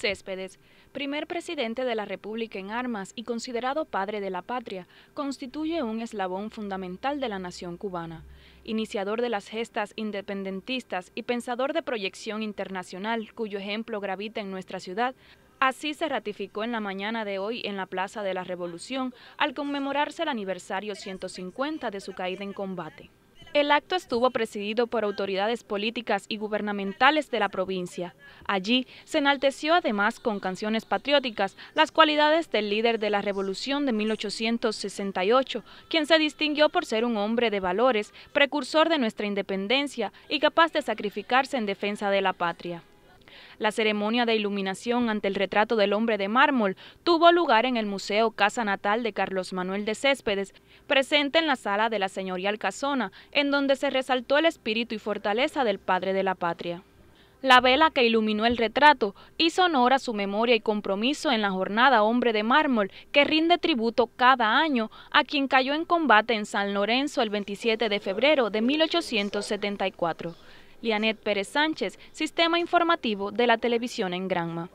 Céspedes, primer presidente de la República en armas y considerado padre de la patria, constituye un eslabón fundamental de la nación cubana. Iniciador de las gestas independentistas y pensador de proyección internacional, cuyo ejemplo gravita en nuestra ciudad, Así se ratificó en la mañana de hoy en la Plaza de la Revolución al conmemorarse el aniversario 150 de su caída en combate. El acto estuvo presidido por autoridades políticas y gubernamentales de la provincia. Allí se enalteció además con canciones patrióticas las cualidades del líder de la Revolución de 1868, quien se distinguió por ser un hombre de valores, precursor de nuestra independencia y capaz de sacrificarse en defensa de la patria. La ceremonia de iluminación ante el retrato del hombre de mármol tuvo lugar en el Museo Casa Natal de Carlos Manuel de Céspedes, presente en la sala de la señorial Casona, en donde se resaltó el espíritu y fortaleza del padre de la patria. La vela que iluminó el retrato hizo honor a su memoria y compromiso en la jornada Hombre de Mármol, que rinde tributo cada año a quien cayó en combate en San Lorenzo el 27 de febrero de 1874. Lianet Pérez Sánchez, Sistema Informativo de la Televisión en Granma.